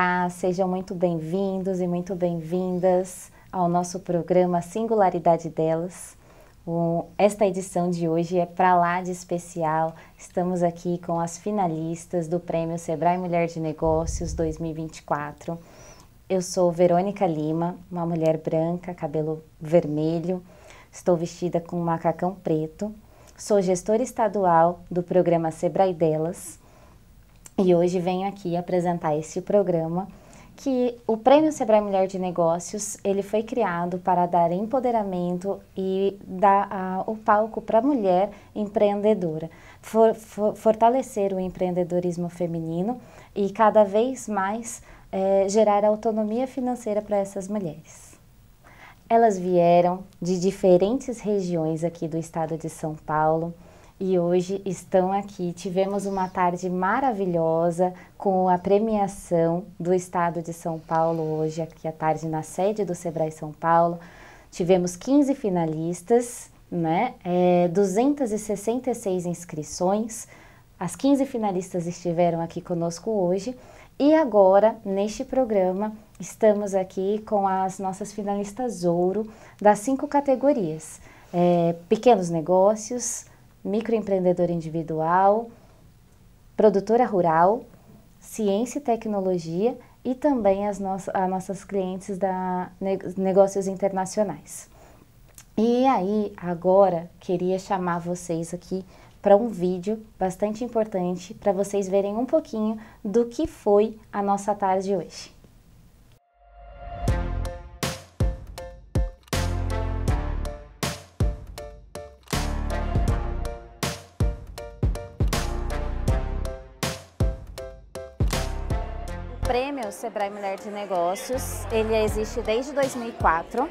Olá, sejam muito bem-vindos e muito bem-vindas ao nosso programa Singularidade Delas. O, esta edição de hoje é para lá de especial. Estamos aqui com as finalistas do Prêmio Sebrae Mulher de Negócios 2024. Eu sou Verônica Lima, uma mulher branca, cabelo vermelho, estou vestida com um macacão preto, sou gestora estadual do programa Sebrae Delas e hoje venho aqui apresentar esse programa que o Prêmio Sebrae Mulher de Negócios, ele foi criado para dar empoderamento e dar a, ah, o palco para a mulher empreendedora, for, for, fortalecer o empreendedorismo feminino e cada vez mais é, gerar autonomia financeira para essas mulheres. Elas vieram de diferentes regiões aqui do estado de São Paulo, e hoje estão aqui. Tivemos uma tarde maravilhosa com a premiação do Estado de São Paulo hoje, aqui à tarde na sede do Sebrae São Paulo. Tivemos 15 finalistas, né? É, 266 inscrições. As 15 finalistas estiveram aqui conosco hoje. E agora, neste programa, estamos aqui com as nossas finalistas ouro das cinco categorias. É, pequenos negócios, microempreendedora individual, produtora rural, ciência e tecnologia e também as, no as nossas clientes da ne negócios internacionais. E aí, agora queria chamar vocês aqui para um vídeo bastante importante para vocês verem um pouquinho do que foi a nossa tarde hoje. o Sebrae Mulher de Negócios. Ele existe desde 2004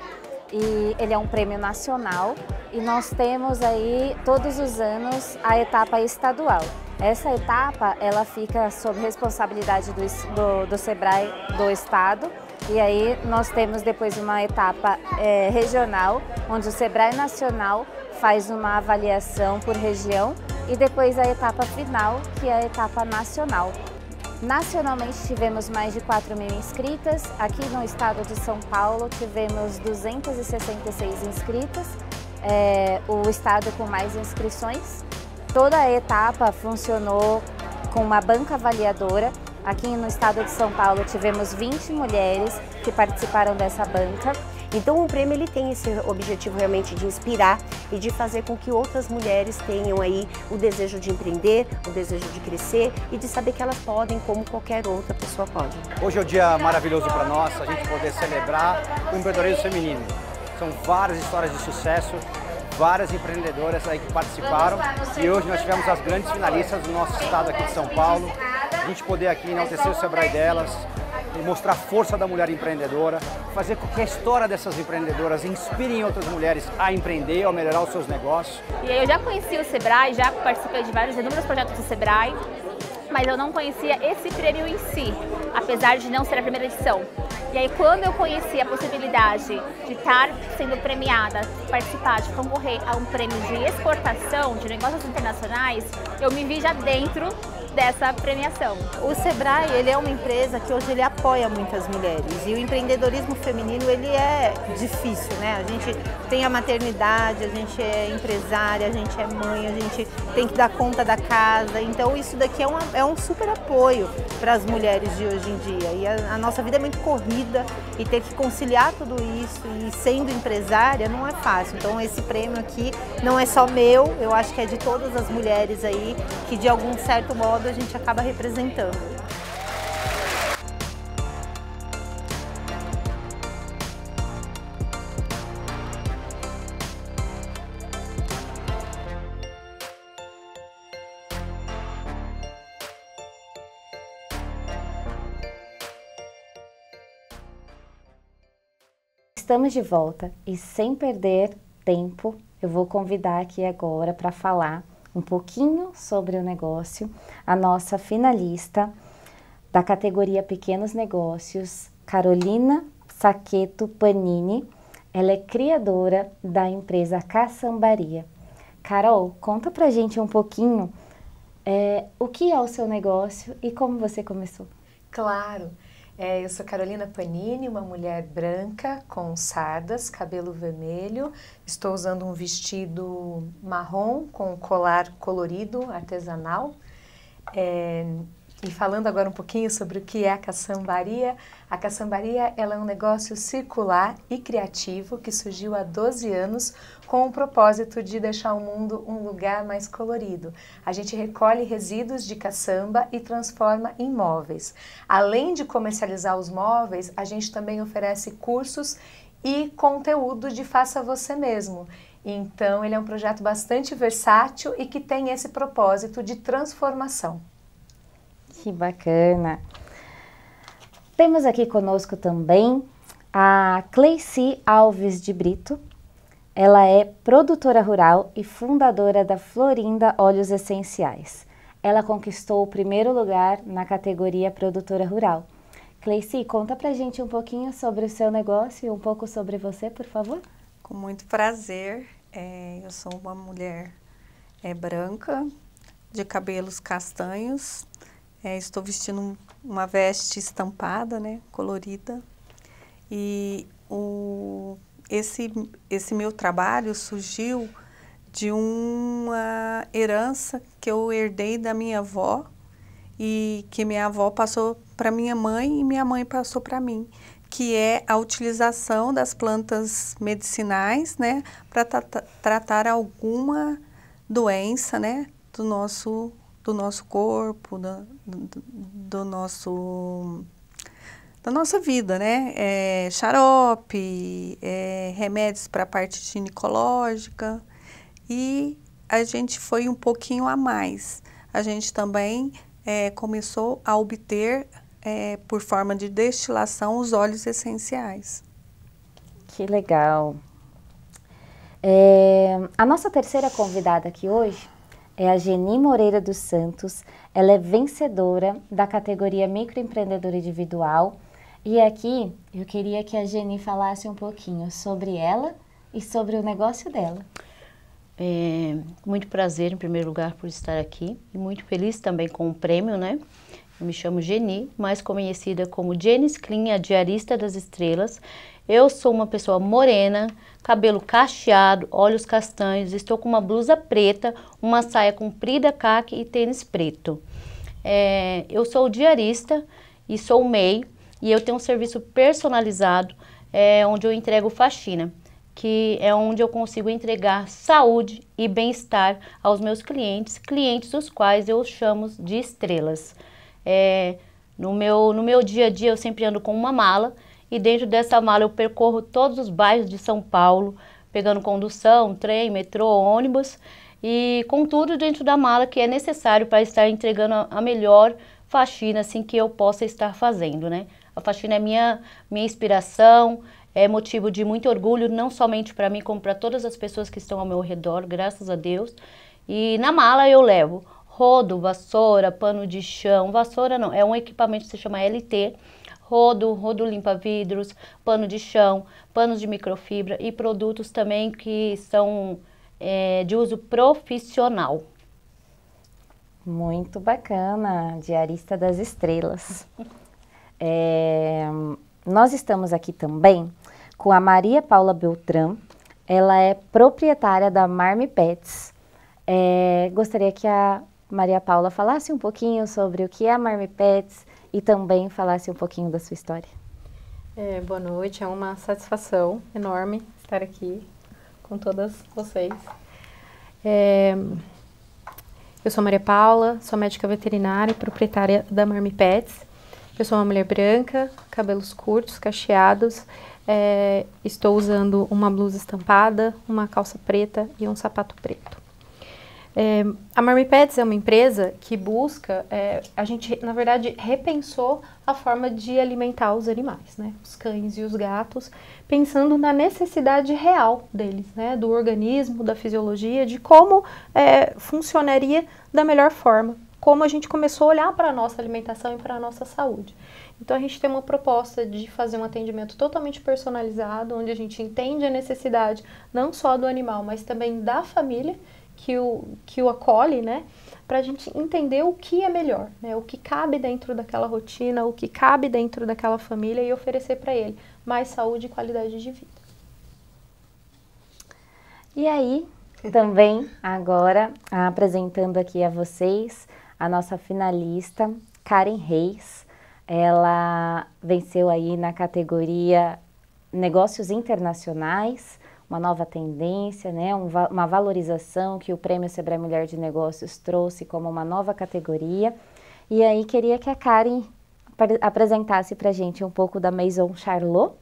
e ele é um prêmio nacional e nós temos aí todos os anos a etapa estadual. Essa etapa ela fica sob responsabilidade do, do, do Sebrae do Estado e aí nós temos depois uma etapa é, regional, onde o Sebrae Nacional faz uma avaliação por região e depois a etapa final, que é a etapa nacional. Nacionalmente tivemos mais de 4 mil inscritas, aqui no estado de São Paulo tivemos 266 inscritas, é, o estado com mais inscrições. Toda a etapa funcionou com uma banca avaliadora. Aqui no estado de São Paulo tivemos 20 mulheres que participaram dessa banca. Então o prêmio ele tem esse objetivo realmente de inspirar e de fazer com que outras mulheres tenham aí o desejo de empreender, o desejo de crescer e de saber que elas podem como qualquer outra pessoa pode. Hoje é um dia maravilhoso para nós, a gente poder celebrar o empreendedorismo feminino. São várias histórias de sucesso, várias empreendedoras aí que participaram e hoje nós tivemos as grandes finalistas do nosso estado aqui de São Paulo. A gente poder aqui enaltecer o Sebrae delas, mostrar a força da mulher empreendedora, fazer com que a história dessas empreendedoras inspirem outras mulheres a empreender, a melhorar os seus negócios. E eu já conheci o Sebrae, já participei de vários inúmeros projetos do Sebrae, mas eu não conhecia esse prêmio em si, apesar de não ser a primeira edição. E aí quando eu conheci a possibilidade de estar sendo premiada, participar, de concorrer a um prêmio de exportação de negócios internacionais, eu me vi já dentro dessa premiação. O Sebrae, ele é uma empresa que hoje ele apoia muitas mulheres e o empreendedorismo feminino, ele é difícil, né? A gente tem a maternidade, a gente é empresária, a gente é mãe, a gente tem que dar conta da casa, então isso daqui é, um é um super apoio para as mulheres de hoje em dia e a, a nossa vida é muito corrida e ter que conciliar tudo isso e sendo empresária não é fácil, então esse prêmio aqui não é só meu, eu acho que é de todas as mulheres aí que de algum certo modo a gente acaba representando. Estamos de volta e sem perder tempo, eu vou convidar aqui agora para falar um pouquinho sobre o negócio, a nossa finalista da categoria Pequenos Negócios, Carolina Saqueto Panini. Ela é criadora da empresa Caçambaria. Carol, conta pra gente um pouquinho é, o que é o seu negócio e como você começou. Claro! É, eu sou Carolina Panini, uma mulher branca com sardas, cabelo vermelho. Estou usando um vestido marrom com colar colorido artesanal. É, e falando agora um pouquinho sobre o que é a caçambaria, a caçambaria ela é um negócio circular e criativo que surgiu há 12 anos com o propósito de deixar o mundo um lugar mais colorido. A gente recolhe resíduos de caçamba e transforma em móveis. Além de comercializar os móveis, a gente também oferece cursos e conteúdo de faça você mesmo. Então, ele é um projeto bastante versátil e que tem esse propósito de transformação. Que bacana! Temos aqui conosco também a Cleici Alves de Brito. Ela é produtora rural e fundadora da Florinda Óleos Essenciais. Ela conquistou o primeiro lugar na categoria produtora rural. Cleici, conta pra gente um pouquinho sobre o seu negócio e um pouco sobre você, por favor. Com muito prazer. É, eu sou uma mulher é, branca, de cabelos castanhos, é, estou vestindo uma veste estampada, né, colorida. E o, esse, esse meu trabalho surgiu de uma herança que eu herdei da minha avó e que minha avó passou para minha mãe e minha mãe passou para mim, que é a utilização das plantas medicinais, né, para tra tratar alguma doença, né, do nosso do nosso corpo, da, do, do nosso da nossa vida, né? É, xarope, é, remédios para a parte ginecológica e a gente foi um pouquinho a mais. A gente também é, começou a obter, é, por forma de destilação, os óleos essenciais. Que legal. É, a nossa terceira convidada aqui hoje é a Geni Moreira dos Santos. Ela é vencedora da categoria Microempreendedora Individual. E aqui eu queria que a Geni falasse um pouquinho sobre ela e sobre o negócio dela. É, muito prazer, em primeiro lugar, por estar aqui e muito feliz também com o prêmio, né? me chamo Geni, mais conhecida como Janice Klein, a diarista das estrelas. Eu sou uma pessoa morena, cabelo cacheado, olhos castanhos, estou com uma blusa preta, uma saia comprida caque e tênis preto. É, eu sou diarista e sou MEI e eu tenho um serviço personalizado é, onde eu entrego faxina, que é onde eu consigo entregar saúde e bem-estar aos meus clientes, clientes os quais eu chamo de estrelas. É, no, meu, no meu dia a dia eu sempre ando com uma mala e dentro dessa mala eu percorro todos os bairros de São Paulo, pegando condução, trem, metrô, ônibus e com tudo dentro da mala que é necessário para estar entregando a, a melhor faxina assim que eu possa estar fazendo, né? A faxina é minha minha inspiração, é motivo de muito orgulho não somente para mim como para todas as pessoas que estão ao meu redor, graças a Deus. E na mala eu levo rodo, vassoura, pano de chão, vassoura não, é um equipamento que se chama LT, rodo, rodo limpa vidros, pano de chão, panos de microfibra e produtos também que são é, de uso profissional. Muito bacana, diarista das estrelas. é, nós estamos aqui também com a Maria Paula Beltrão, ela é proprietária da Marmi Pets. É, gostaria que a Maria Paula falasse um pouquinho sobre o que é a Marmipets e também falasse um pouquinho da sua história. É, boa noite, é uma satisfação enorme estar aqui com todas vocês. É, eu sou Maria Paula, sou médica veterinária e proprietária da Marmipets. Eu sou uma mulher branca, cabelos curtos, cacheados. É, estou usando uma blusa estampada, uma calça preta e um sapato preto. É, a Marmipeds é uma empresa que busca, é, a gente na verdade repensou a forma de alimentar os animais, né? Os cães e os gatos, pensando na necessidade real deles, né? Do organismo, da fisiologia, de como é, funcionaria da melhor forma. Como a gente começou a olhar para a nossa alimentação e para a nossa saúde. Então a gente tem uma proposta de fazer um atendimento totalmente personalizado, onde a gente entende a necessidade não só do animal, mas também da família que o, que o acolhe, né? Para a gente entender o que é melhor, né? O que cabe dentro daquela rotina, o que cabe dentro daquela família e oferecer para ele mais saúde e qualidade de vida. E aí, também agora apresentando aqui a vocês a nossa finalista, Karen Reis. Ela venceu aí na categoria Negócios Internacionais uma nova tendência, né? Um, uma valorização que o Prêmio Sebrae Mulher de Negócios trouxe como uma nova categoria. E aí queria que a Karen apresentasse para a gente um pouco da Maison Charlot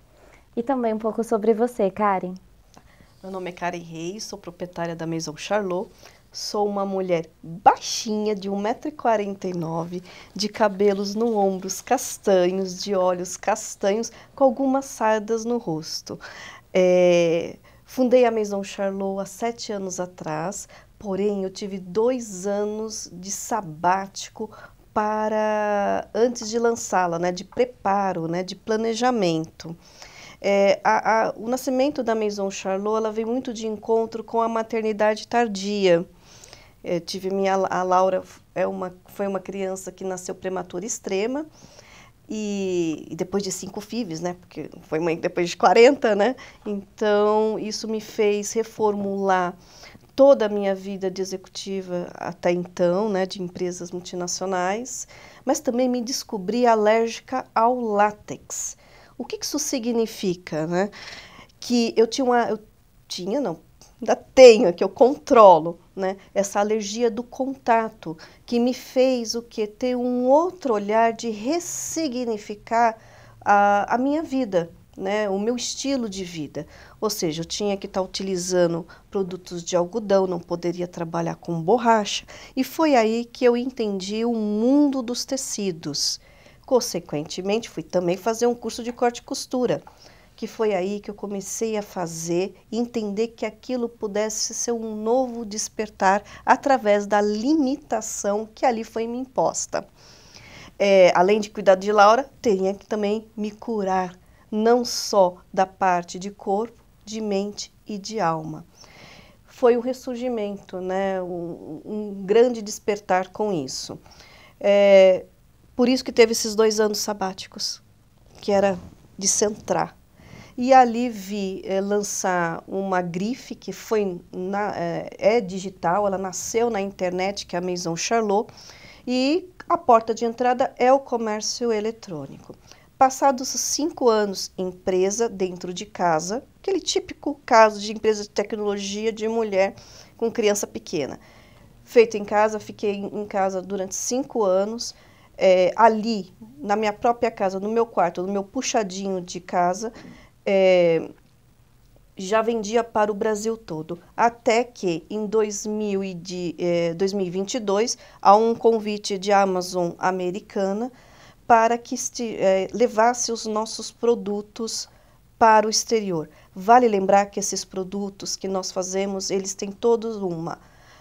e também um pouco sobre você, Karen. Meu nome é Karen Reis, sou proprietária da Maison Charlot. Sou uma mulher baixinha, de 1,49m, de cabelos no ombros castanhos, de olhos castanhos, com algumas sardas no rosto. É, Fundei a Maison Charlot há sete anos atrás, porém eu tive dois anos de sabático para antes de lançá-la, né, de preparo, né, de planejamento. É, a, a, o nascimento da Maison Charlot ela veio muito de encontro com a maternidade tardia. É, tive minha a Laura é uma, foi uma criança que nasceu prematura extrema e, e, depois de cinco FIVs, né? Porque foi mãe depois de 40, né? Então, isso me fez reformular toda a minha vida de executiva até então, né, de empresas multinacionais, mas também me descobri alérgica ao látex. O que, que isso significa, né? Que eu tinha uma eu tinha, não, ainda tenho, que eu controlo, né? Essa alergia do contato que me fez o que ter um outro olhar de ressignificar a, a minha vida, né? O meu estilo de vida. Ou seja, eu tinha que estar tá utilizando produtos de algodão, não poderia trabalhar com borracha. E foi aí que eu entendi o mundo dos tecidos. Consequentemente, fui também fazer um curso de corte e costura que foi aí que eu comecei a fazer, entender que aquilo pudesse ser um novo despertar através da limitação que ali foi me imposta. É, além de cuidar de Laura, tinha que também me curar, não só da parte de corpo, de mente e de alma. Foi um ressurgimento, né? um, um grande despertar com isso. É, por isso que teve esses dois anos sabáticos, que era de centrar, e ali vi é, lançar uma grife que foi na, eh, é, digital, ela nasceu na internet, que é a Maison Charlot, e a porta de entrada é o comércio eletrônico. Passados cinco anos, empresa dentro de casa, aquele típico caso de empresa de tecnologia de mulher com criança pequena. Feito em casa, fiquei em casa durante cinco anos, é, ali, na minha própria casa, no meu quarto, no meu puxadinho de casa é, já vendia para o Brasil todo. Até que em 2000 eh, 2022 há um convite de Amazon americana para que este, é, levasse os nossos produtos para o exterior. Vale lembrar que esses produtos que nós fazemos, eles têm todos uma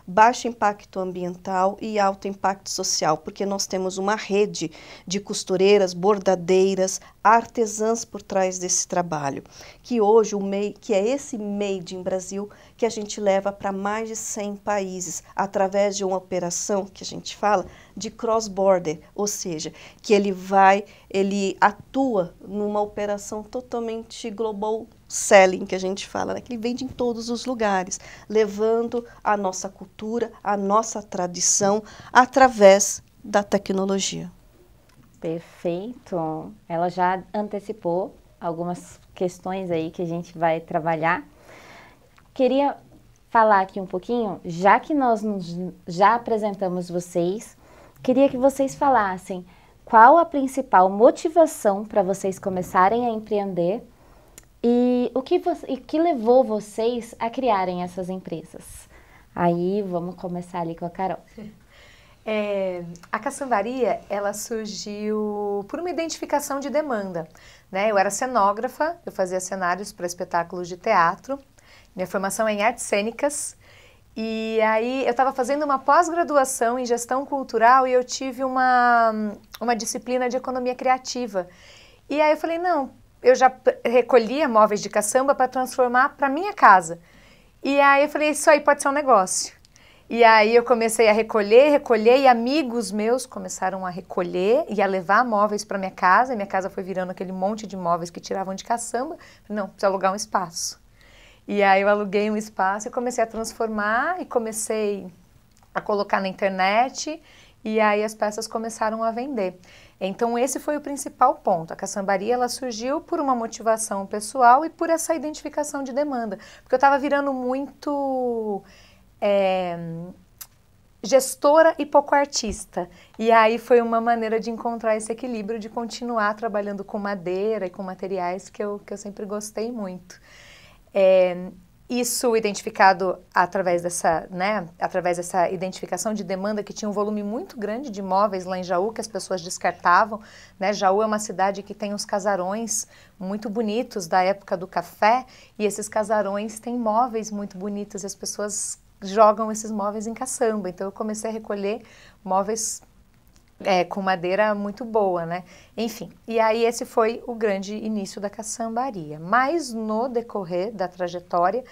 baixo impacto ambiental e alto impacto social, porque nós temos uma rede de costureiras, bordadeiras, artesãs por trás desse trabalho, que hoje o MEI, que é esse Made in Brasil que a gente leva para mais de 100 países através de uma operação que a gente fala de cross border, ou seja, que ele vai, ele atua numa operação totalmente global selling que a gente fala, né? que ele vende em todos os lugares, levando a nossa cultura, a nossa tradição através da tecnologia. Perfeito. Ela já antecipou algumas questões aí que a gente vai trabalhar. Queria falar aqui um pouquinho, já que nós nos, já apresentamos vocês, queria que vocês falassem qual a principal motivação para vocês começarem a empreender e o que, e que levou vocês a criarem essas empresas? Aí vamos começar ali com a Carol. É, a caçambaria, ela surgiu por uma identificação de demanda. Né? Eu era cenógrafa, eu fazia cenários para espetáculos de teatro. Minha formação é em artes cênicas. E aí eu estava fazendo uma pós-graduação em gestão cultural e eu tive uma, uma disciplina de economia criativa. E aí eu falei, não, eu já recolhia móveis de caçamba para transformar para minha casa. E aí eu falei, isso aí pode ser um negócio. E aí eu comecei a recolher, recolher, e amigos meus começaram a recolher e a levar móveis para minha casa. E minha casa foi virando aquele monte de móveis que tiravam de caçamba. Não, precisa alugar um espaço. E aí eu aluguei um espaço e comecei a transformar e comecei a colocar na internet. E aí as peças começaram a vender. Então esse foi o principal ponto. A caçambaria ela surgiu por uma motivação pessoal e por essa identificação de demanda, porque eu estava virando muito é, gestora e pouco artista. E aí foi uma maneira de encontrar esse equilíbrio, de continuar trabalhando com madeira e com materiais que eu, que eu sempre gostei muito. É, isso identificado através dessa, né, através dessa identificação de demanda que tinha um volume muito grande de imóveis lá em Jaú que as pessoas descartavam, né? Jaú é uma cidade que tem uns casarões muito bonitos da época do café e esses casarões têm móveis muito bonitos e as pessoas jogam esses móveis em caçamba. Então eu comecei a recolher móveis é, com madeira muito boa, né? Enfim, e aí esse foi o grande início da caçambaria. Mas no decorrer da trajetória,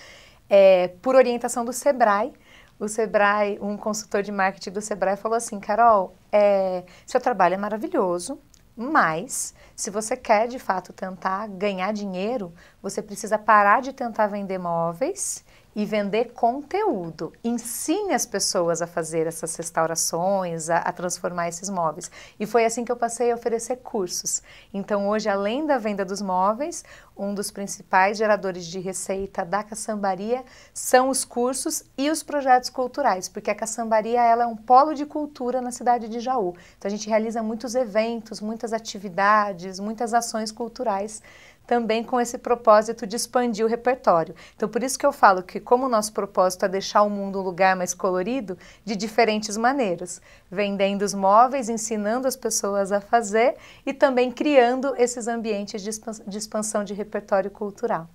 é, por orientação do Sebrae, o Sebrae, um consultor de marketing do Sebrae falou assim, Carol, é, seu trabalho é maravilhoso, mas se você quer de fato tentar ganhar dinheiro, você precisa parar de tentar vender móveis e vender conteúdo. Ensine as pessoas a fazer essas restaurações, a, a, transformar esses móveis. E foi assim que eu passei a oferecer cursos. Então, hoje, além da venda dos móveis, um dos principais geradores de receita da caçambaria são os cursos e os projetos culturais, porque a caçambaria ela é um polo de cultura na cidade de Jaú. Então, a gente realiza muitos eventos, muitas atividades, muitas ações culturais também com esse propósito de expandir o repertório. Então, por isso que eu falo que, como o nosso propósito é deixar o mundo um lugar mais colorido, de diferentes maneiras, vendendo os móveis, ensinando as pessoas a fazer e também criando esses ambientes de expansão de repertório cultural.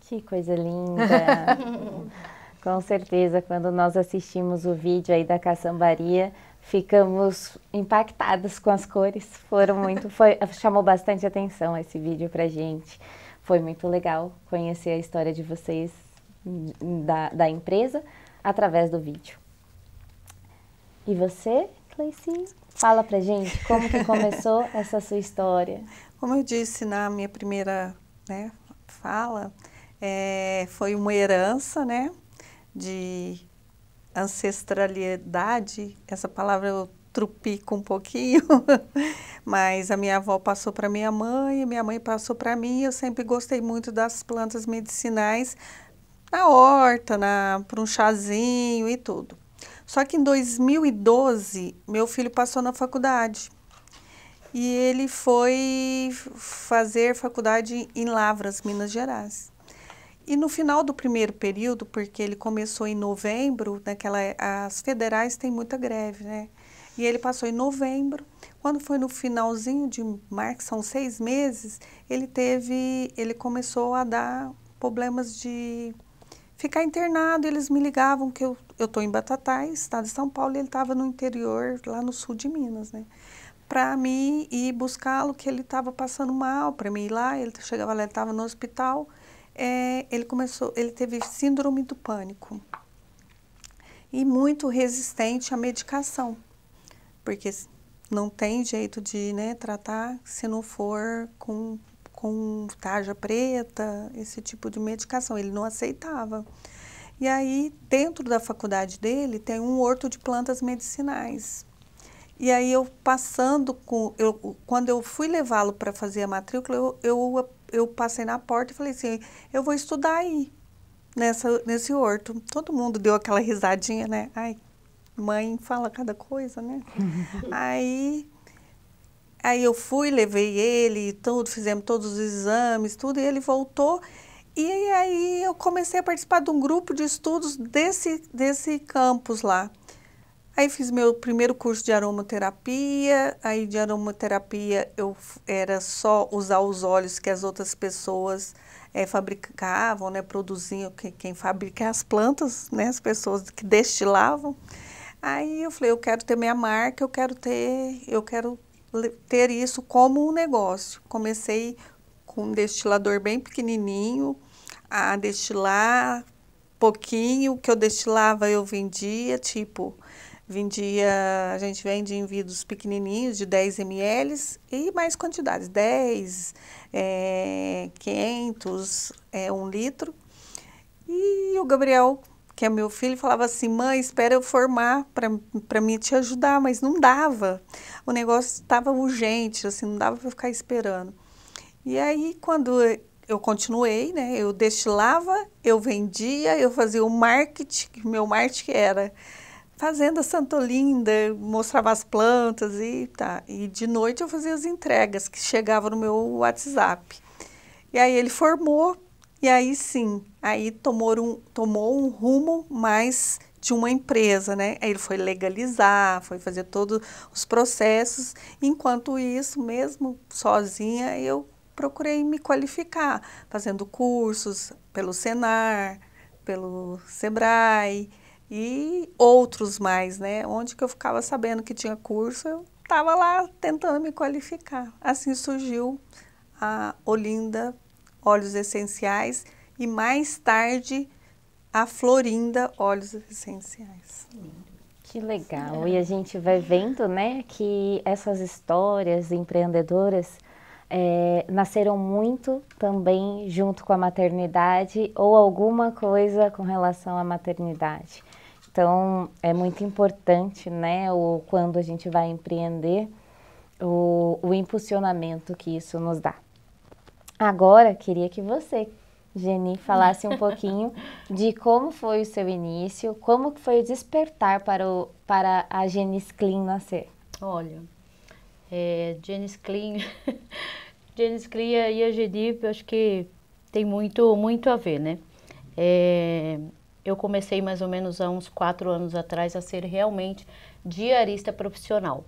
Que coisa linda! Com certeza, quando nós assistimos o vídeo aí da caçambaria, ficamos impactadas com as cores. Foram muito, foi, chamou bastante atenção esse vídeo pra gente. Foi muito legal conhecer a história de vocês hum, da, da empresa através do vídeo. E você, Cleicinho? Fala pra gente como que começou essa sua história. Como eu disse na minha primeira né, fala, é, foi uma herança, né? De ancestralidade, essa palavra eu trupico um pouquinho, mas a minha avó passou para minha mãe, minha mãe passou para mim, eu sempre gostei muito das plantas medicinais na horta, na para um chazinho e tudo. Só que em 2012, meu filho passou na faculdade. E ele foi fazer faculdade em Lavras, Minas Gerais. E no final do primeiro período, porque ele começou em novembro, naquela, as federais têm muita greve, né? E ele passou em novembro. Quando foi no finalzinho de março, são seis meses, ele teve, ele começou a dar problemas de ficar internado. Eles me ligavam que eu eu estou em Batatais, estado de São Paulo, e ele estava no interior, lá no sul de Minas, né? Para mim ir buscá-lo, que ele estava passando mal, para mim ir lá, ele chegava lá, ele estava no hospital é, ele começou, ele teve síndrome do pânico e muito resistente à medicação, porque não tem jeito de né, tratar se não for com, com tarja preta, esse tipo de medicação. Ele não aceitava. E aí, dentro da faculdade dele, tem um horto de plantas medicinais. E aí, eu passando com. Eu, quando eu fui levá-lo para fazer a matrícula, eu, eu eu passei na porta e falei assim: eu vou estudar aí, nessa, nesse horto. Todo mundo deu aquela risadinha, né? Ai, mãe fala cada coisa, né? aí, aí eu fui, levei ele tudo, fizemos todos os exames, tudo, e ele voltou. E aí eu comecei a participar de um grupo de estudos desse, desse campus lá. Aí fiz meu primeiro curso de aromaterapia, aí de aromaterapia eu era só usar os óleos que as outras pessoas é, fabricavam, né, produziam, que, quem fabrica é as plantas, né, as pessoas que destilavam. Aí eu falei, eu quero ter minha marca, eu quero ter, eu quero ter isso como um negócio. Comecei com um destilador bem pequenininho, a destilar pouquinho, o que eu destilava eu vendia, tipo Vendia, a gente vende em vidros pequenininhos de 10 ml e mais quantidades, 10, é, 500, é, 1 litro. E o Gabriel, que é meu filho, falava assim, mãe, espera eu formar para mim te ajudar, mas não dava. O negócio estava urgente, assim, não dava para ficar esperando. E aí, quando eu continuei, né? Eu destilava, eu vendia, eu fazia o marketing, meu marketing era Fazenda Santolinda, mostrava as plantas e tá. E de noite eu fazia as entregas que chegavam no meu WhatsApp. E aí ele formou, e aí sim, aí tomou um, tomou um rumo mais de uma empresa, né? Aí ele foi legalizar, foi fazer todos os processos. Enquanto isso, mesmo sozinha, eu procurei me qualificar, fazendo cursos pelo Senar, pelo Sebrae e outros mais, né? Onde que eu ficava sabendo que tinha curso, eu estava lá tentando me qualificar. Assim surgiu a Olinda Óleos Essenciais e mais tarde a Florinda Óleos Essenciais. Que legal! E a gente vai vendo, né, que essas histórias empreendedoras é, nasceram muito também junto com a maternidade ou alguma coisa com relação à maternidade. Então, é muito importante, né, o, quando a gente vai empreender, o, o impulsionamento que isso nos dá. Agora, queria que você, Geni, falasse um pouquinho de como foi o seu início, como foi o despertar para, o, para a Genis Clean nascer. Olha, é, Genis Clean, Genis Clean e a Geni, acho que tem muito, muito a ver, né? É, eu comecei mais ou menos há uns quatro anos atrás a ser realmente diarista profissional.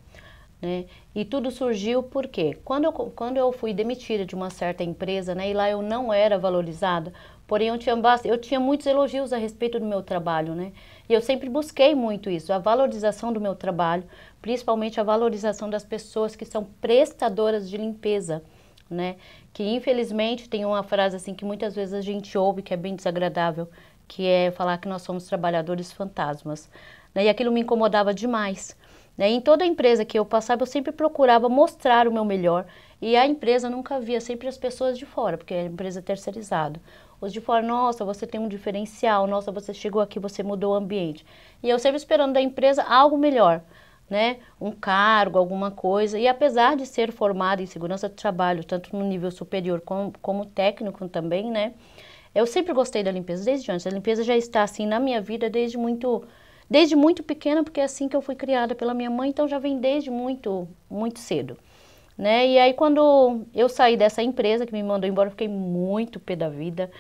Né? E tudo surgiu porque quando eu, quando eu fui demitida de uma certa empresa, né, e lá eu não era valorizada, porém eu tinha, eu tinha muitos elogios a respeito do meu trabalho, né? E eu sempre busquei muito isso, a valorização do meu trabalho, principalmente a valorização das pessoas que são prestadoras de limpeza, né? Que infelizmente tem uma frase assim que muitas vezes a gente ouve que é bem desagradável, que é falar que nós somos trabalhadores fantasmas. Né? E aquilo me incomodava demais. Né? Em toda empresa que eu passava, eu sempre procurava mostrar o meu melhor e a empresa nunca via, sempre as pessoas de fora, porque a empresa é terceirizado. Os de fora, nossa, você tem um diferencial, nossa, você chegou aqui, você mudou o ambiente. E eu sempre esperando da empresa algo melhor, né? Um cargo, alguma coisa. E apesar de ser formada em segurança do trabalho, tanto no nível superior como, como técnico também, né? Eu sempre gostei da limpeza desde antes. A limpeza já está assim na minha vida desde muito desde muito pequena, porque é assim que eu fui criada pela minha mãe, então já vem desde muito muito cedo. Né? E aí quando eu saí dessa empresa que me mandou embora, eu fiquei muito pé da vida,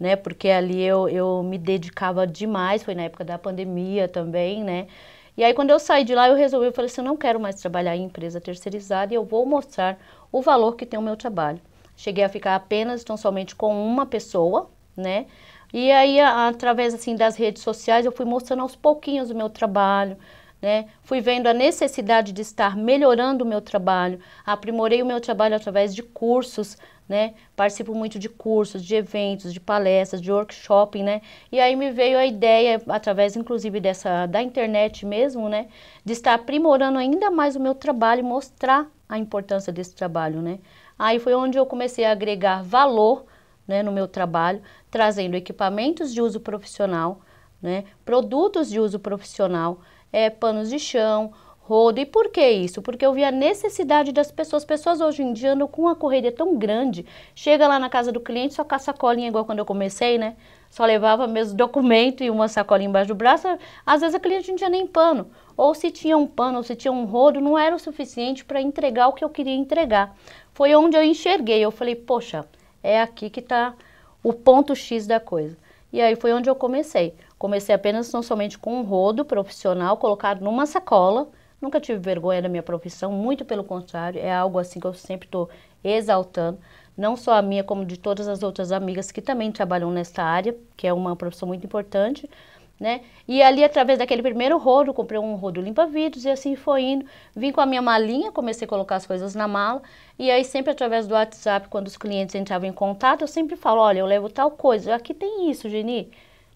né? Porque ali eu, eu me dedicava demais, foi na época da pandemia também, né? E aí quando eu saí de lá, eu resolvi, eu falei assim, eu não quero mais trabalhar em empresa terceirizada e eu vou mostrar o valor que tem o meu trabalho. Cheguei a ficar apenas, então somente com uma pessoa, né? E aí, através assim das redes sociais, eu fui mostrando aos pouquinhos o meu trabalho, né? Fui vendo a necessidade de estar melhorando o meu trabalho, aprimorei o meu trabalho através de cursos, né? Participo muito de cursos, de eventos, de palestras, de workshop, né? E aí me veio a ideia, através inclusive dessa da internet mesmo, né? De estar aprimorando ainda mais o meu trabalho, mostrar a importância desse trabalho, né? Aí foi onde eu comecei a agregar valor né, no meu trabalho, trazendo equipamentos de uso profissional, né, produtos de uso profissional, é, panos de chão, rodo. E por que isso? Porque eu vi a necessidade das pessoas. Pessoas hoje em dia andam com uma correria tão grande. Chega lá na casa do cliente, só com a sacolinha, igual quando eu comecei, né? Só levava mesmo documento e uma sacolinha embaixo do braço. Às vezes a cliente não tinha nem pano. Ou se tinha um pano, ou se tinha um rodo, não era o suficiente para entregar o que eu queria entregar. Foi onde eu enxerguei. Eu falei, poxa, é aqui que está o ponto X da coisa. E aí foi onde eu comecei. Comecei apenas não somente com um rodo profissional colocado numa sacola. Nunca tive vergonha da minha profissão, muito pelo contrário, é algo assim que eu sempre estou exaltando, não só a minha, como de todas as outras amigas que também trabalham nesta área, que é uma profissão muito importante. Né? E ali, através daquele primeiro rodo, comprei um rodo limpa-vidros e assim foi indo. Vim com a minha malinha, comecei a colocar as coisas na mala. E aí, sempre através do WhatsApp, quando os clientes entravam em contato, eu sempre falo: olha, eu levo tal coisa, aqui tem isso, Geni.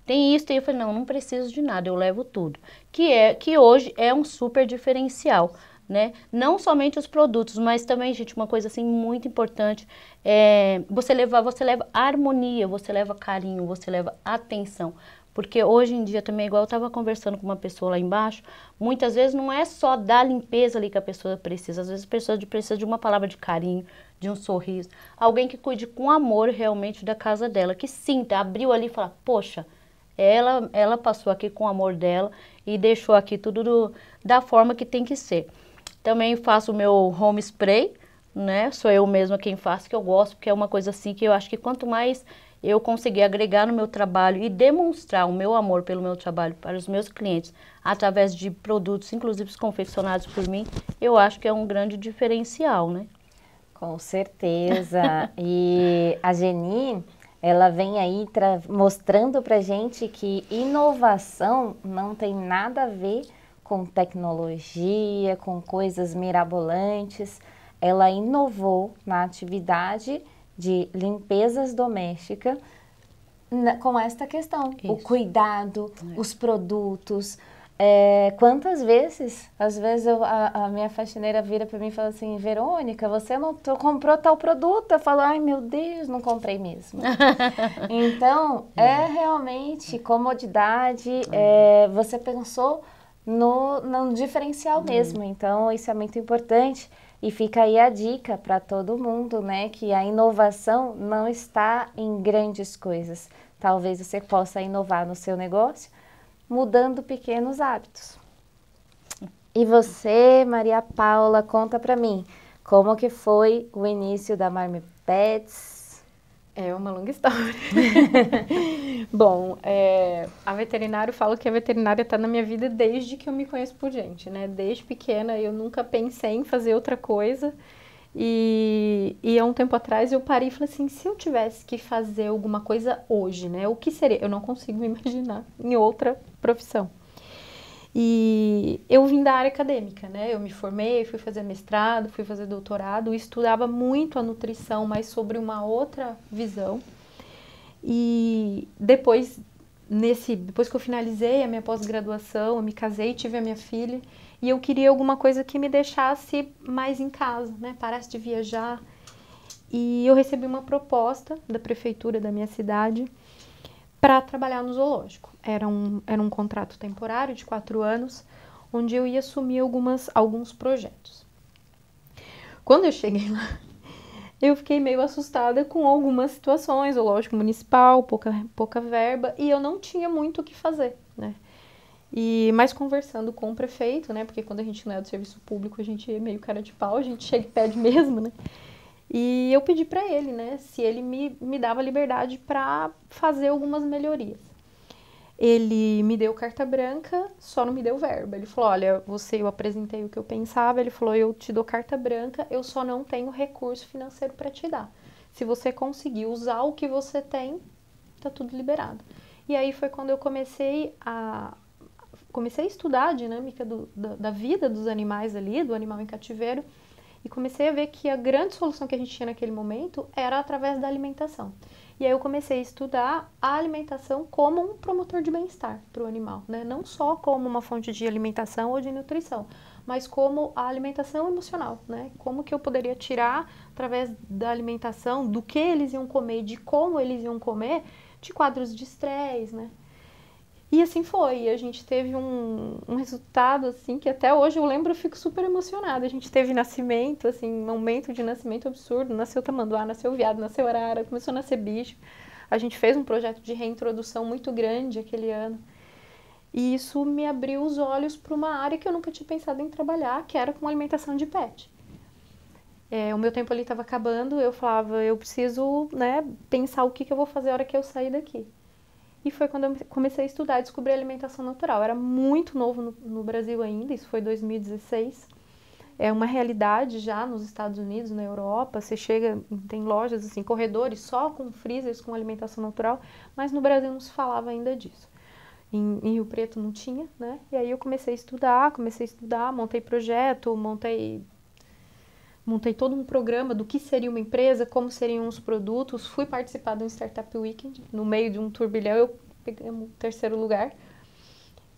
Tem isso, e Eu falei: não, não preciso de nada, eu levo tudo. Que, é, que hoje é um super diferencial. Né? Não somente os produtos, mas também, gente, uma coisa assim muito importante é você levar, você leva harmonia, você leva carinho, você leva atenção porque hoje em dia também, é igual eu estava conversando com uma pessoa lá embaixo, muitas vezes não é só da limpeza ali que a pessoa precisa. Às vezes a pessoa precisa de uma palavra de carinho, de um sorriso. Alguém que cuide com amor realmente da casa dela, que sinta, abriu ali e fala, poxa, ela, ela passou aqui com o amor dela e deixou aqui tudo do, da forma que tem que ser. Também faço o meu home spray, né? Sou eu mesma quem faço, que eu gosto, porque é uma coisa assim que eu acho que quanto mais eu consegui agregar no meu trabalho e demonstrar o meu amor pelo meu trabalho para os meus clientes através de produtos, inclusive confeccionados por mim, eu acho que é um grande diferencial, né? Com certeza. e a Geni, ela vem aí mostrando para gente que inovação não tem nada a ver com tecnologia, com coisas mirabolantes. Ela inovou na atividade de limpezas domésticas com esta questão, Isso. o cuidado, é. os produtos. É, quantas vezes, às vezes eu, a, a, minha faxineira vira para mim e fala assim, Verônica, você não comprou tal produto? Eu falo, ai meu Deus, não comprei mesmo. então, é. é. realmente comodidade, é. É, você pensou no, no diferencial uhum. mesmo, então isso é muito importante. E fica aí a dica para todo mundo, né, que a inovação não está em grandes coisas. Talvez você possa inovar no seu negócio mudando pequenos hábitos. E você, Maria Paula, conta para mim, como que foi o início da Marmipets? É uma longa história. Bom, é, a veterinária, eu falo que a veterinária está na minha vida desde que eu me conheço por gente, né? Desde pequena eu nunca pensei em fazer outra coisa. E, e há um tempo atrás eu parei e falei assim: se eu tivesse que fazer alguma coisa hoje, né? O que seria? Eu não consigo me imaginar em outra profissão. E eu vim da área acadêmica, né? Eu me formei, fui fazer mestrado, fui fazer doutorado, estudava muito a nutrição, mas sobre uma outra visão. E depois nesse depois que eu finalizei a minha pós-graduação, eu me casei, tive a minha filha, e eu queria alguma coisa que me deixasse mais em casa, né? Parasse de viajar. E eu recebi uma proposta da prefeitura da minha cidade para trabalhar no zoológico era um, era um contrato temporário de quatro anos, onde eu ia assumir algumas, alguns projetos. Quando eu cheguei lá, eu fiquei meio assustada com algumas situações, o lógico municipal, pouca, pouca verba, e eu não tinha muito o que fazer, né? E mais conversando com o prefeito, né? Porque quando a gente não é do serviço público, a gente é meio cara de pau, a gente chega e pede mesmo, né? E eu pedi para ele, né, se ele me, me dava liberdade para fazer algumas melhorias ele me deu carta branca, só não me deu verba. Ele falou: Olha, você, eu apresentei o que eu pensava. Ele falou: Eu te dou carta branca, eu só não tenho recurso financeiro para te dar. Se você conseguir usar o que você tem, tá tudo liberado. E aí foi quando eu comecei a comecei a estudar a dinâmica do, da, da vida dos animais ali, do animal em cativeiro, e comecei a ver que a grande solução que a gente tinha naquele momento era através da alimentação. E aí eu comecei a estudar a alimentação como um promotor de bem-estar para o animal, né? Não só como uma fonte de alimentação ou de nutrição, mas como a alimentação emocional, né? Como que eu poderia tirar através da alimentação do que eles iam comer, de como eles iam comer, de quadros de estresse, né? E assim foi, a gente teve um, um, resultado, assim, que até hoje eu lembro, eu fico super emocionada. A gente teve nascimento, assim, um aumento de nascimento absurdo. Nasceu tamanduá, nasceu viado, nasceu arara, começou a nascer bicho. A gente fez um projeto de reintrodução muito grande aquele ano. E isso me abriu os olhos para uma área que eu nunca tinha pensado em trabalhar, que era com alimentação de pet. É, o meu tempo ali estava acabando, eu falava, eu preciso, né, pensar o que, que eu vou fazer a hora que eu sair daqui. E foi quando eu comecei a estudar e descobri a alimentação natural. era muito novo no, no Brasil ainda, isso foi 2016 é uma realidade já nos Estados Unidos, na Europa. Você chega, tem lojas assim, corredores só com freezers com alimentação natural, mas no Brasil não se falava ainda disso. Em, em Rio Preto não tinha, né? E aí eu comecei a estudar, comecei a estudar, montei projeto, montei montei todo um programa do que seria uma empresa, como seriam os produtos, fui participar de um Startup Weekend, no meio de um turbilhão eu peguei um terceiro lugar.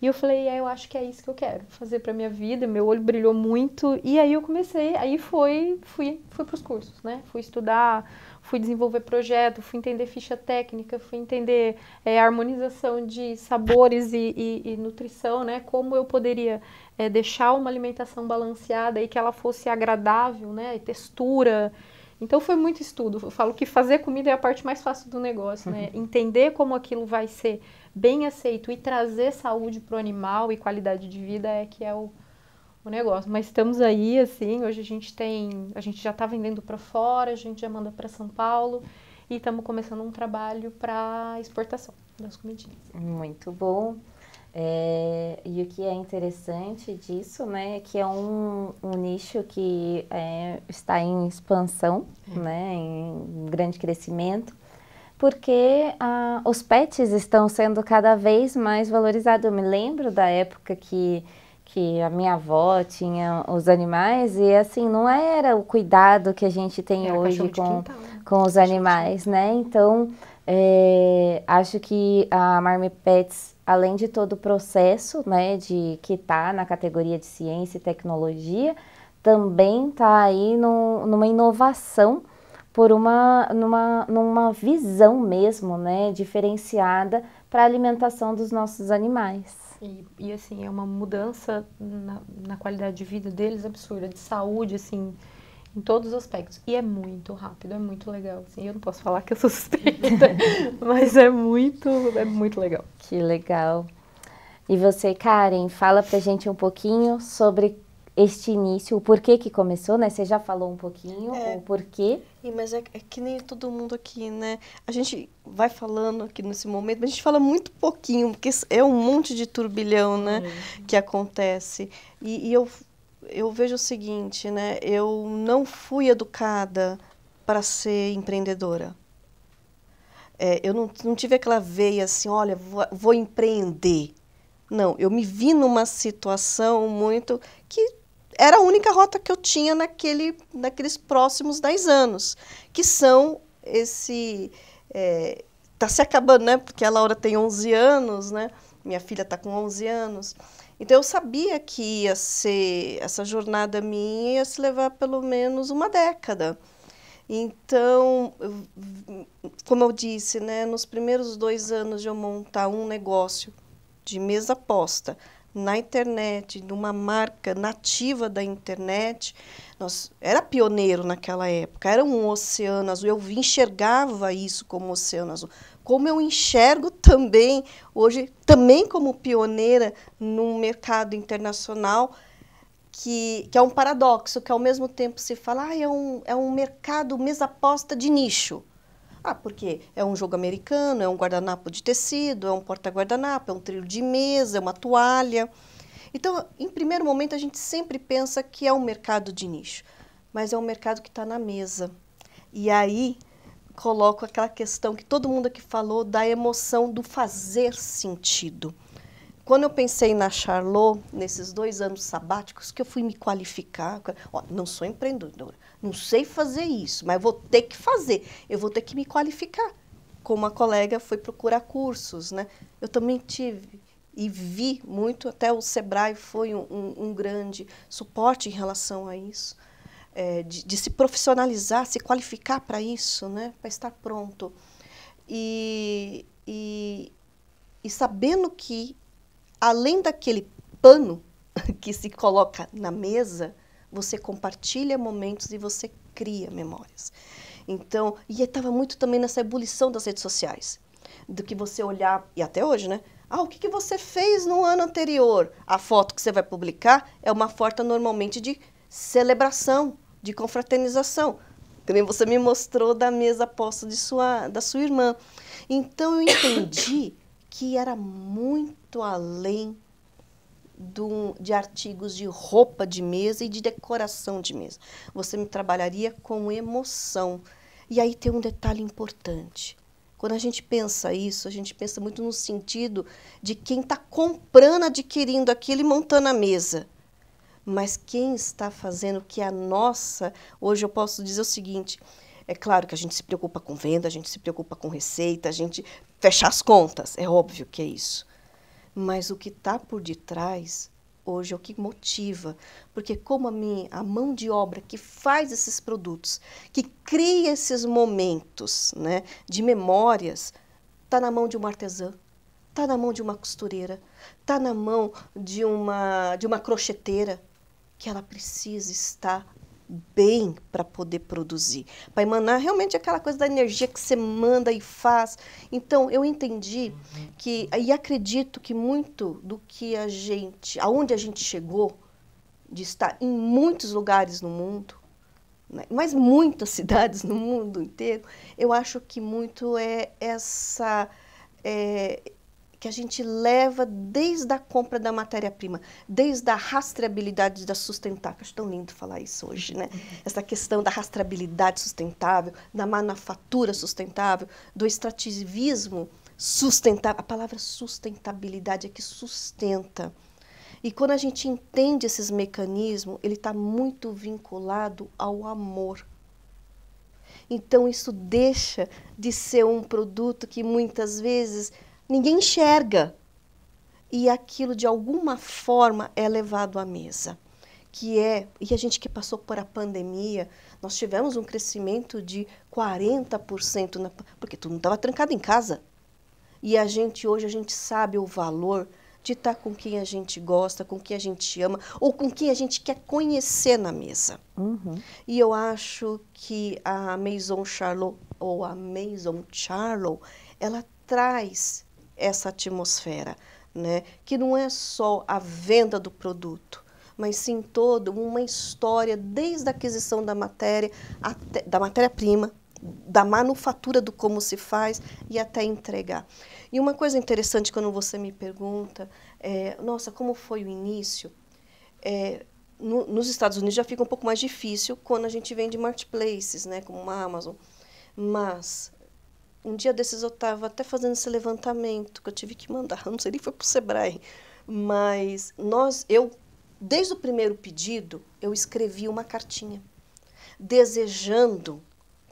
E eu falei, é, eu acho que é isso que eu quero fazer para minha vida. Meu olho brilhou muito e aí eu comecei, aí foi, fui, fui para os cursos, né? Fui estudar, fui desenvolver projeto, fui entender ficha técnica, fui entender é, harmonização de sabores e, e, e nutrição, né? Como eu poderia é, deixar uma alimentação balanceada e que ela fosse agradável, né? Textura. Então foi muito estudo. Eu falo que fazer comida é a parte mais fácil do negócio, né? Entender como aquilo vai ser bem aceito e trazer saúde para o animal e qualidade de vida é que é o, o negócio. Mas estamos aí, assim, hoje a gente tem, a gente já está vendendo para fora, a gente já manda para São Paulo e estamos começando um trabalho para exportação das comidinhas. Muito bom. É, e o que é interessante disso, né, é que é um, um nicho que é, está em expansão, é. né, em grande crescimento, porque ah, os pets estão sendo cada vez mais valorizados. Eu me lembro da época que que a minha avó tinha os animais e assim não era o cuidado que a gente tem era hoje com, né, com os animais, né? Então é, acho que a Marmee Pets além de todo o processo né, de que está na categoria de ciência e tecnologia, também está aí no, numa inovação por uma numa, numa visão mesmo né, diferenciada para a alimentação dos nossos animais. E, e assim, é uma mudança na, na qualidade de vida deles absurda, de saúde, assim, em todos os aspectos. E é muito rápido, é muito legal. Assim, eu não posso falar que eu sou suspeita, mas é muito, é muito legal. Que legal. E você, Karen, fala pra gente um pouquinho sobre este início, o porquê que começou, né? Você já falou um pouquinho é. o porquê. E, mas é, é, que nem todo mundo aqui, né? A gente vai falando aqui nesse momento, mas a gente fala muito pouquinho, porque é um monte de turbilhão, né? Uhum. Que acontece. E, e eu eu vejo o seguinte, né? Eu não fui educada para ser empreendedora. É, eu não, não tive aquela veia assim, olha, vou, vou empreender. Não, eu me vi numa situação muito que era a única rota que eu tinha naquele, naqueles próximos 10 anos, que são esse... Está é, se acabando, né? Porque a Laura tem 11 anos, né? Minha filha está com 11 anos. Então eu sabia que ia ser essa jornada minha ia se levar pelo menos uma década. Então, como eu disse, né, nos primeiros dois anos de eu montar um negócio de mesa posta na internet, de uma marca nativa da internet, nós, era pioneiro naquela época, era um oceano azul. Eu enxergava isso como oceano azul como eu enxergo também, hoje, também como pioneira num mercado internacional, que, que é um paradoxo, que ao mesmo tempo se fala, ah, é um, é um mercado mesa aposta de nicho. Ah, porque é um jogo americano, é um guardanapo de tecido, é um porta-guardanapo, é um trilho de mesa, é uma toalha. Então, em primeiro momento, a gente sempre pensa que é um mercado de nicho, mas é um mercado que está na mesa. E aí coloco aquela questão que todo mundo aqui falou da emoção do fazer sentido. Quando eu pensei na Charlot, nesses dois anos sabáticos, que eu fui me qualificar, ó, não sou empreendedora, não sei fazer isso, mas vou ter que fazer, eu vou ter que me qualificar. Como a colega foi procurar cursos, né? Eu também tive e vi muito, até o Sebrae foi um, um, um grande suporte em relação a isso é, de, de, se profissionalizar, se qualificar para isso, né? para estar pronto. E, e, e sabendo que, além daquele pano que se coloca na mesa, você compartilha momentos e você cria memórias. Então, e estava muito também nessa ebulição das redes sociais, do que você olhar, e até hoje, né? Ah, o que, que você fez no ano anterior? A foto que você vai publicar é uma foto normalmente de celebração, de confraternização. Também você me mostrou da mesa posta de sua, da sua irmã. Então eu entendi que era muito além do, de artigos de roupa de mesa e de decoração de mesa. Você me trabalharia com emoção. E aí tem um detalhe importante. Quando a gente pensa isso, a gente pensa muito no sentido de quem está comprando, adquirindo aquilo e montando a mesa mas quem está fazendo que a é nossa. Hoje eu posso dizer o seguinte: é claro que a gente se preocupa com venda, a gente se preocupa com receita, a gente fecha as contas, é óbvio que é isso. Mas o que está por detrás hoje é o que motiva, porque como a minha, a mão de obra que faz esses produtos, que cria esses momentos, né, de memórias, está na mão de uma artesã, está na mão de uma costureira, está na mão de uma de uma crocheteira, que ela precisa estar bem para poder produzir, para emanar realmente é aquela coisa da energia que você manda e faz. Então eu entendi uhum. que e acredito que muito do que a gente, aonde a gente chegou, de estar em muitos lugares no mundo, né, mas muitas cidades no mundo inteiro, eu acho que muito é essa é, que a gente leva desde a compra da matéria-prima, desde a rastreabilidade da sustentável. Acho tão lindo falar isso hoje, né? Uhum. Essa questão da rastreabilidade sustentável, da manufatura sustentável, do extrativismo sustentável. A palavra sustentabilidade é que sustenta. E quando a gente entende esses mecanismos, ele está muito vinculado ao amor. Então isso deixa de ser um produto que muitas vezes ninguém enxerga. E aquilo, de alguma forma, é levado à mesa. Que é, e a gente que passou por a pandemia, nós tivemos um crescimento de 40%, na, porque tu não estava trancado em casa. E a gente, hoje, a gente sabe o valor de estar tá com quem a gente gosta, com quem a gente ama, ou com quem a gente quer conhecer na mesa. Uhum. E eu acho que a Maison Charlot, ou a Maison Charlot, ela traz essa atmosfera, né? que não é só a venda do produto, mas sim toda uma história, desde a aquisição da matéria, até, da matéria-prima, da manufatura do como se faz e até entregar. E uma coisa interessante quando você me pergunta, é, nossa, como foi o início? É, no, nos Estados Unidos já fica um pouco mais difícil quando a gente vende marketplaces, né, como a Amazon. Mas um dia desses eu estava até fazendo esse levantamento que eu tive que mandar, eu não sei nem foi para o Sebrae, mas nós, eu, desde o primeiro pedido, eu escrevi uma cartinha desejando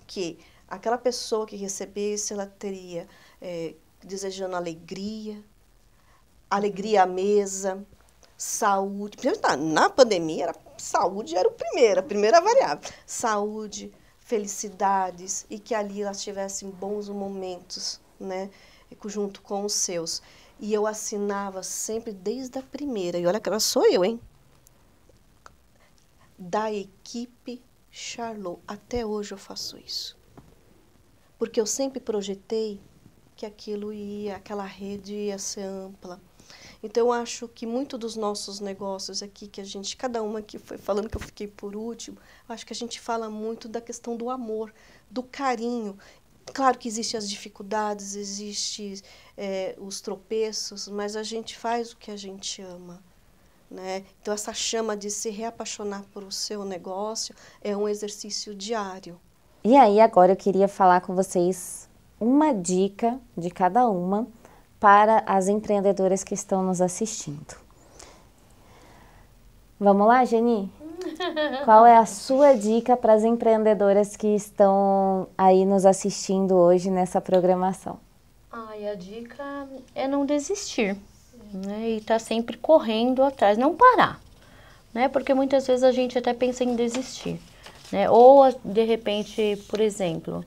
que aquela pessoa que recebesse, ela teria é, desejando alegria, alegria à mesa, saúde. Tá, na pandemia, era, saúde era o primeiro, a primeira variável. Saúde, felicidades e que ali elas tivessem bons momentos, né, junto com os seus. E eu assinava sempre desde a primeira. E olha que ela sou eu, hein? Da equipe Charlot. Até hoje eu faço isso. Porque eu sempre projetei que aquilo ia, aquela rede ia ser ampla então, eu acho que muito dos nossos negócios aqui, que a gente, cada uma que foi falando que eu fiquei por último, acho que a gente fala muito da questão do amor, do carinho. Claro que existem as dificuldades, existem é, os tropeços, mas a gente faz o que a gente ama. Né? Então, essa chama de se reapaixonar por o seu negócio é um exercício diário. E aí, agora eu queria falar com vocês uma dica de cada uma para as empreendedoras que estão nos assistindo. Vamos lá, Geni? Qual é a sua dica para as empreendedoras que estão aí nos assistindo hoje nessa programação? Ai, a dica é não desistir né? e estar tá sempre correndo atrás, não parar, né? Porque muitas vezes a gente até pensa em desistir, né? Ou de repente, por exemplo,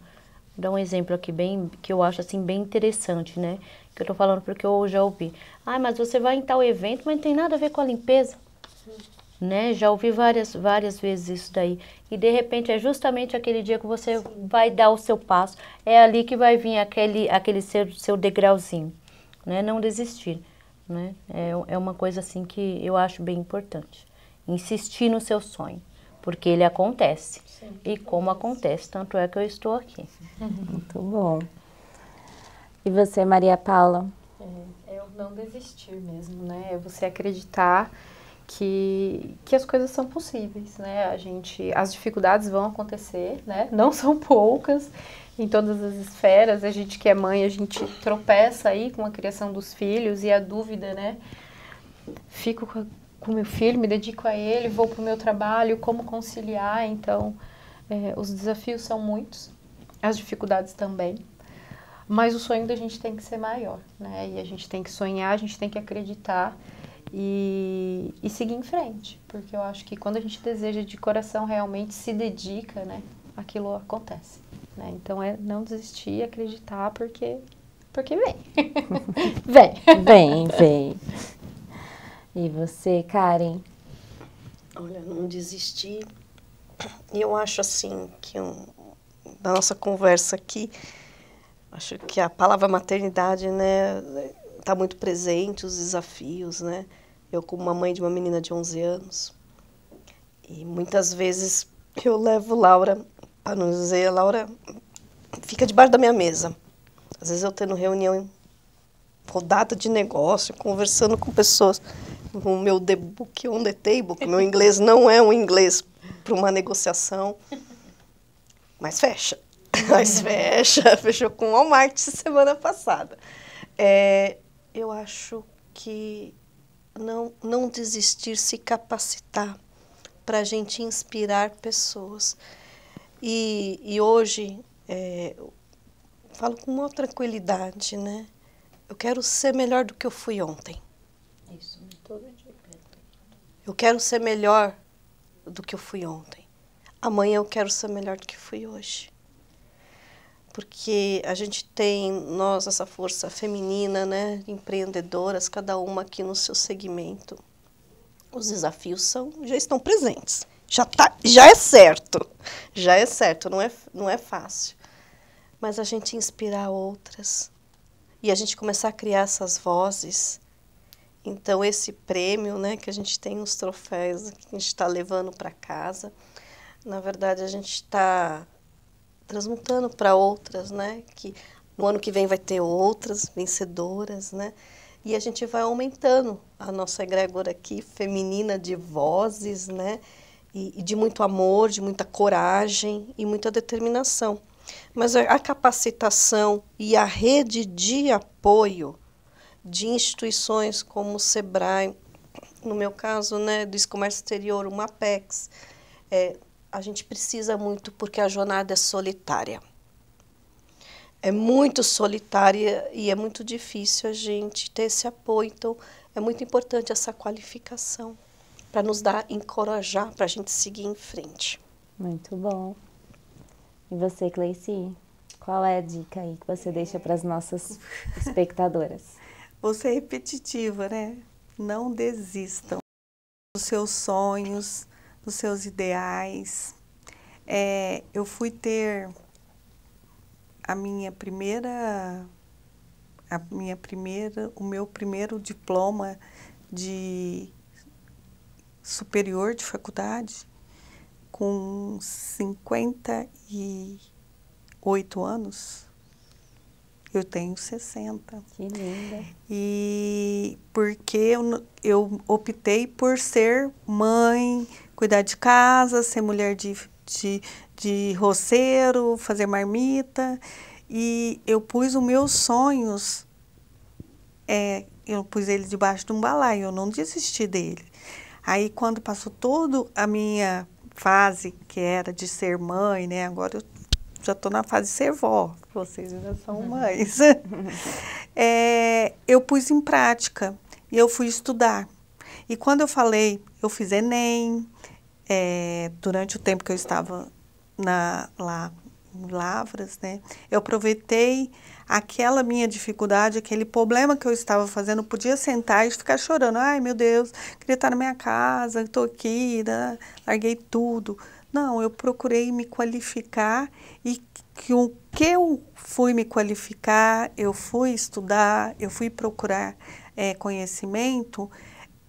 vou dar um exemplo aqui bem que eu acho assim bem interessante, né? que Eu tô falando porque eu já ouvi. Ah, mas você vai em tal evento, mas não tem nada a ver com a limpeza. Né? Já ouvi várias, várias vezes isso daí. E de repente é justamente aquele dia que você Sim. vai dar o seu passo. É ali que vai vir aquele, aquele seu, seu degrauzinho. Né? Não desistir. Né? É, é uma coisa assim que eu acho bem importante. Insistir no seu sonho. Porque ele acontece. Sim. E como acontece, tanto é que eu estou aqui. Muito bom. E você, Maria Paula? É, eu é não desistir mesmo, né? É você acreditar que, que as coisas são possíveis, né? A gente, as dificuldades vão acontecer, né? Não são poucas em todas as esferas. A gente que é mãe, a gente tropeça aí com a criação dos filhos e a dúvida, né? Fico com, o meu filho, me dedico a ele, vou para o meu trabalho, como conciliar? Então, é, os desafios são muitos, as dificuldades também. Mas o sonho da gente tem que ser maior, né? E a gente tem que sonhar, a gente tem que acreditar e, e seguir em frente. Porque eu acho que quando a gente deseja de coração, realmente se dedica, né? Aquilo acontece. Né? Então é não desistir, acreditar, porque, porque vem. vem. Vem, vem. E você, Karen? Olha, não desistir. E eu acho assim que um, da nossa conversa aqui, Acho que a palavra maternidade, né, está muito presente, os desafios, né? Eu como uma mãe de uma menina de 11 anos, e muitas vezes eu levo Laura, para não dizer, Laura fica debaixo da minha mesa. Às vezes eu tendo reunião, rodada de negócio, conversando com pessoas, o meu debook on é the table, meu inglês não é um inglês para uma negociação, mas fecha. mas fecha, fechou com Walmart semana passada. É, eu acho que não, não desistir, se capacitar para a gente inspirar pessoas. E, e hoje, é, falo com uma tranquilidade, né? Eu quero ser melhor do que eu fui ontem. Isso, todo dia. Eu quero ser melhor do que eu fui ontem. Amanhã eu quero ser melhor do que fui hoje porque a gente tem nós essa força feminina, né, empreendedoras, cada uma aqui no seu segmento. Os desafios são já estão presentes. Já tá, já é certo. Já é certo, não é não é fácil. Mas a gente inspirar outras e a gente começar a criar essas vozes. Então esse prêmio, né, que a gente tem os troféus que a gente está levando para casa, na verdade a gente está transmutando para outras, né? Que no ano que vem vai ter outras vencedoras, né? E a gente vai aumentando a nossa egrégora aqui, feminina de vozes, né? E, e de muito amor, de muita coragem e muita determinação. Mas a, capacitação e a rede de apoio de instituições como o SEBRAE, no meu caso, né, do comércio exterior, uma MAPEX, é, a gente precisa muito porque a jornada é solitária. É muito solitária e é muito difícil a gente ter esse apoio. Então, é muito importante essa qualificação para nos dar, encorajar para a gente seguir em frente. Muito bom. E você, Cleici, qual é a dica aí que você deixa para as nossas espectadoras? Você é repetitiva, né? Não desistam dos seus sonhos, os seus ideais. É, eu fui ter a minha primeira a minha primeira o meu primeiro diploma de superior de faculdade com 58 anos. Eu tenho 60. Que linda. E porque eu, eu optei por ser mãe, cuidar de casa, ser mulher de, de, de roceiro, fazer marmita. E eu pus os meus sonhos, é, eu pus ele debaixo de um balaio, eu não desisti dele. Aí, quando passou toda a minha fase, que era de ser mãe, né? Agora eu já estou na fase de ser vó, vocês ainda são uhum. mães. é, eu pus em prática e eu fui estudar. E quando eu falei eu fiz Enem, é, durante o tempo que eu estava na, lá em Lavras, né? Eu aproveitei aquela minha dificuldade, aquele problema que eu estava fazendo, eu podia sentar e ficar chorando. Ai, meu Deus, queria estar na minha casa, estou aqui, né? larguei tudo. Não, eu procurei me qualificar e que o que eu fui me qualificar, eu fui estudar, eu fui procurar é, conhecimento,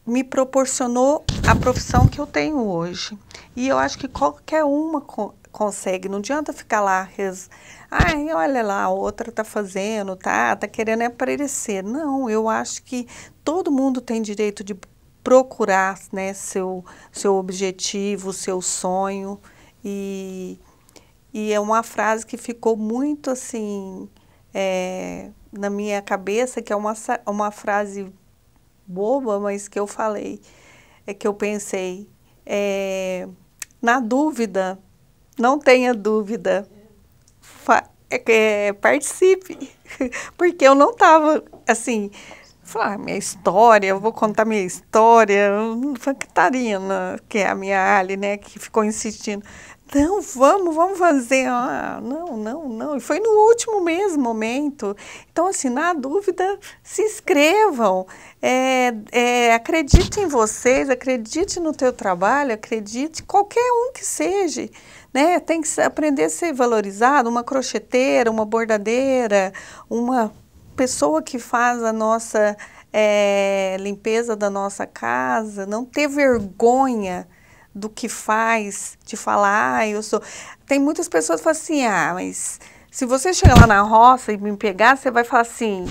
me proporcionou a profissão que eu tenho hoje. E eu acho que qualquer uma co consegue, não adianta ficar lá, res... ai, olha lá, a outra tá fazendo, tá, tá querendo é aparecer. Não, eu acho que todo mundo tem direito de procurar, né, seu seu objetivo, seu sonho e e é uma frase que ficou muito assim é, na minha cabeça, que é uma, uma frase boba, mas que eu falei, é que eu pensei. É, na dúvida, não tenha dúvida, Fa é, é, participe, porque eu não estava assim. Falei, ah, minha história, eu vou contar minha história. a Catarina, que é a minha Ali, né, que ficou insistindo. Não, vamos, vamos fazer. Ah, não, não, não. E foi no último mesmo momento. Então, assim, na dúvida, se inscrevam. É, é, acredite em vocês, acredite no teu trabalho, acredite, qualquer um que seja. Né? Tem que aprender a ser valorizado, uma crocheteira, uma bordadeira, uma pessoa que faz a nossa é, limpeza da nossa casa não ter vergonha do que faz, de falar, ah, eu sou. Tem muitas pessoas que falam assim, ah, mas se você chegar lá na roça e me pegar, você vai falar assim,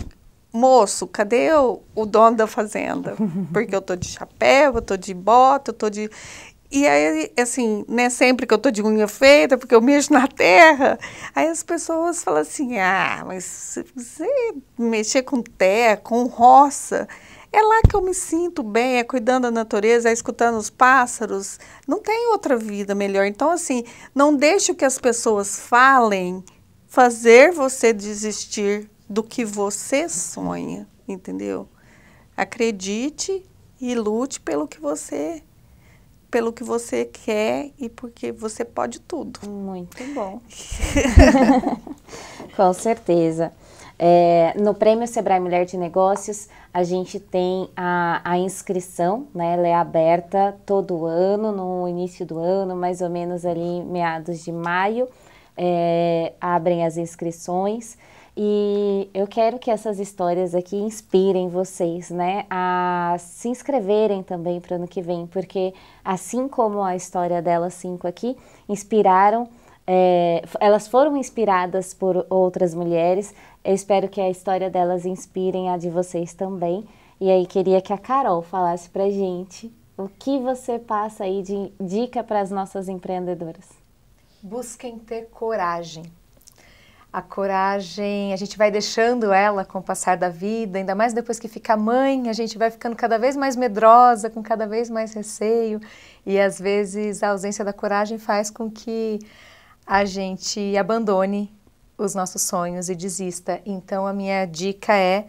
moço, cadê o, o dono da fazenda? Porque eu tô de chapéu, eu tô de bota, eu tô de. E aí, assim, é sempre que eu tô de unha feita, porque eu mexo na terra, aí as pessoas falam assim: ah, mas se você mexer com terra, com roça, é lá que eu me sinto bem, é cuidando da natureza, é escutando os pássaros. Não tem outra vida melhor. Então, assim, não deixe que as pessoas falem fazer você desistir do que você sonha, entendeu? Acredite e lute pelo que você pelo que você quer e porque você pode tudo. Muito bom. Com certeza. É, no Prêmio Sebrae Mulher de Negócios, a gente tem a, a, inscrição, né? Ela é aberta todo ano, no início do ano, mais ou menos ali meados de maio, é, abrem as inscrições. E eu quero que essas histórias aqui inspirem vocês, né, a se inscreverem também para o ano que vem, porque assim como a história delas cinco aqui, inspiraram, é, elas foram inspiradas por outras mulheres. Eu espero que a história delas inspirem a de vocês também. E aí queria que a Carol falasse para gente o que você passa aí de dica para as nossas empreendedoras. Busquem ter coragem a coragem, a gente vai deixando ela com o passar da vida, ainda mais depois que fica mãe, a gente vai ficando cada vez mais medrosa, com cada vez mais receio, e às vezes a ausência da coragem faz com que a gente abandone os nossos sonhos e desista. Então a minha dica é,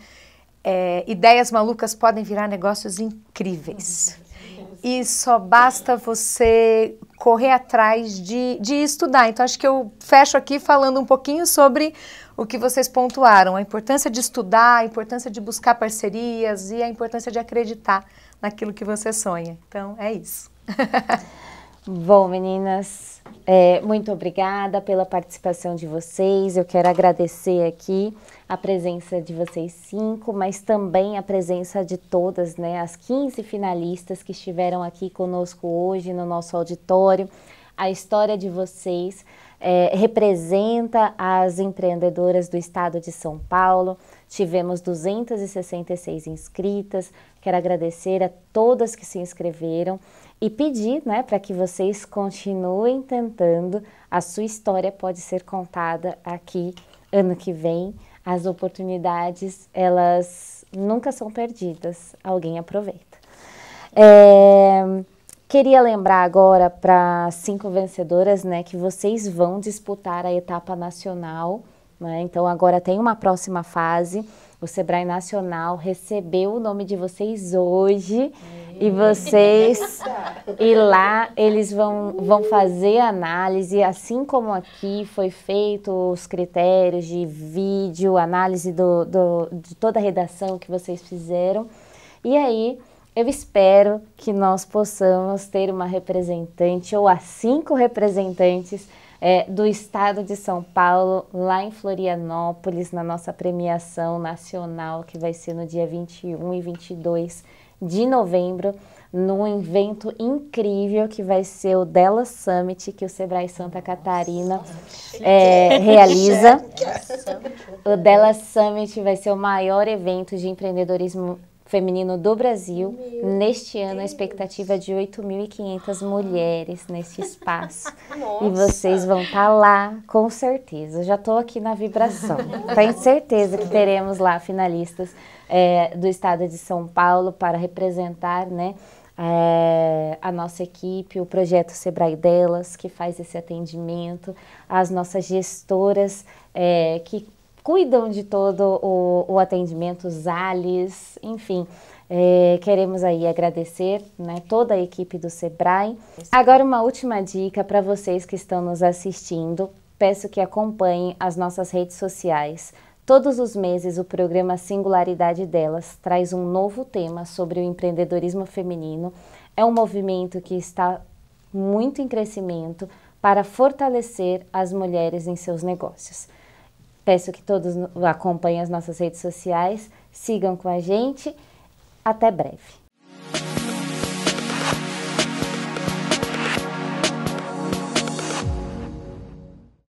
é ideias malucas podem virar negócios incríveis. Uhum. E só basta você correr atrás de, de estudar. Então, acho que eu fecho aqui falando um pouquinho sobre o que vocês pontuaram: a importância de estudar, a importância de buscar parcerias e a importância de acreditar naquilo que você sonha. Então, é isso. Bom, meninas, é, muito obrigada pela participação de vocês. Eu quero agradecer aqui a presença de vocês cinco, mas também a presença de todas, né, as 15 finalistas que estiveram aqui conosco hoje no nosso auditório. A história de vocês é, representa as empreendedoras do estado de São Paulo. Tivemos 266 inscritas. Quero agradecer a todas que se inscreveram e pedir né, para que vocês continuem tentando. A sua história pode ser contada aqui ano que vem. As oportunidades, elas nunca são perdidas, alguém aproveita. É, queria lembrar agora para cinco vencedoras né, que vocês vão disputar a etapa nacional. Né? Então, agora tem uma próxima fase. O Sebrae Nacional recebeu o nome de vocês hoje e, vocês e lá eles vão, vão fazer análise, assim como aqui foi feito os critérios de vídeo, análise do, do de toda a redação que vocês fizeram. E aí eu espero que nós possamos ter uma representante ou a cinco representantes é, do estado de São Paulo, lá em Florianópolis, na nossa premiação nacional, que vai ser no dia 21 e 22 de novembro, num evento incrível que vai ser o Della Summit, que o Sebrae Santa Catarina é, realiza. o Della Summit vai ser o maior evento de empreendedorismo feminino do Brasil. Meu neste ano, a expectativa é de 8.500 mulheres nesse espaço. Nossa. E vocês vão estar tá lá, com certeza. Eu já estou aqui na vibração. Tenho certeza que teremos lá finalistas é, do estado de São Paulo para representar, né? É, a nossa equipe, o projeto Sebrae Delas, que faz esse atendimento, as nossas gestoras é, que cuidam de todo o, o atendimento, os ALIS, enfim. É, queremos aí agradecer né, toda a equipe do SEBRAE. Agora, uma última dica para vocês que estão nos assistindo. Peço que acompanhem as nossas redes sociais. Todos os meses, o programa Singularidade Delas traz um novo tema sobre o empreendedorismo feminino. É um movimento que está muito em crescimento para fortalecer as mulheres em seus negócios. Peço que todos acompanhem as nossas redes sociais, sigam com a gente. Até breve.